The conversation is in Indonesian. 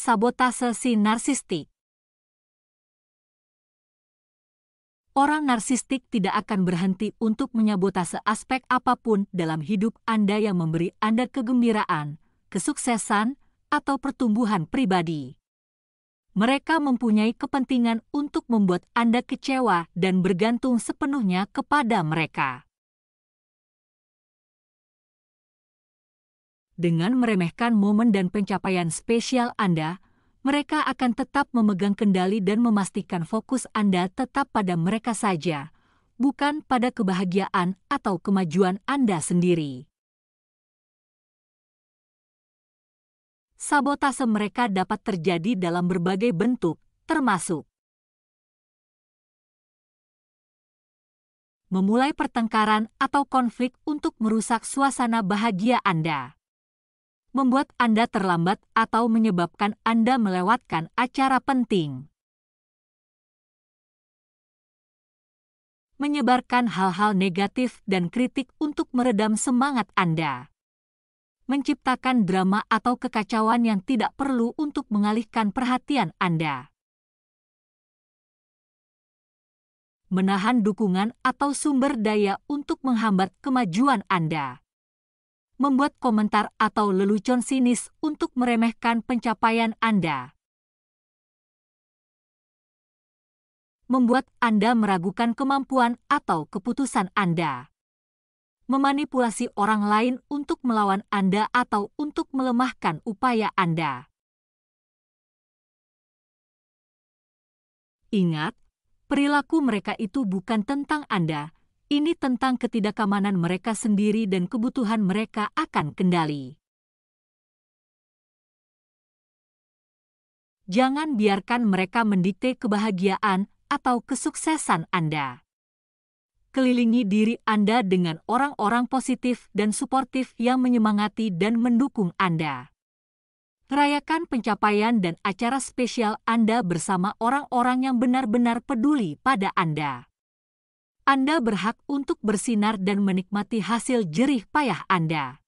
sabotase si narsistik. Orang narsistik tidak akan berhenti untuk menyabotase aspek apapun dalam hidup Anda yang memberi Anda kegembiraan, kesuksesan, atau pertumbuhan pribadi. Mereka mempunyai kepentingan untuk membuat Anda kecewa dan bergantung sepenuhnya kepada mereka. dengan meremehkan momen dan pencapaian spesial Anda, mereka akan tetap memegang kendali dan memastikan fokus Anda tetap pada mereka saja, bukan pada kebahagiaan atau kemajuan Anda sendiri. Sabotase mereka dapat terjadi dalam berbagai bentuk, termasuk memulai pertengkaran atau konflik untuk merusak suasana bahagia Anda membuat Anda terlambat atau menyebabkan Anda melewatkan acara penting. Menyebarkan hal-hal negatif dan kritik untuk meredam semangat Anda. Menciptakan drama atau kekacauan yang tidak perlu untuk mengalihkan perhatian Anda. menahan dukungan atau sumber daya untuk menghambat kemajuan Anda membuat komentar atau lelucon sinis untuk meremehkan pencapaian Anda. Membuat Anda meragukan kemampuan atau keputusan Anda. Memanipulasi orang lain untuk melawan Anda atau untuk melemahkan upaya Anda. Ingat, perilaku mereka itu bukan tentang Anda, ini tentang ketidakamanan mereka sendiri dan kebutuhan mereka akan kendali. Jangan biarkan mereka mendikte kebahagiaan atau kesuksesan Anda. Kelilingi diri Anda dengan orang-orang positif dan suportif yang menyemangati dan mendukung Anda. Rayakan pencapaian dan acara spesial Anda bersama orang-orang yang benar-benar peduli pada Anda. Anda berhak untuk bersinar dan menikmati hasil jerih payah Anda.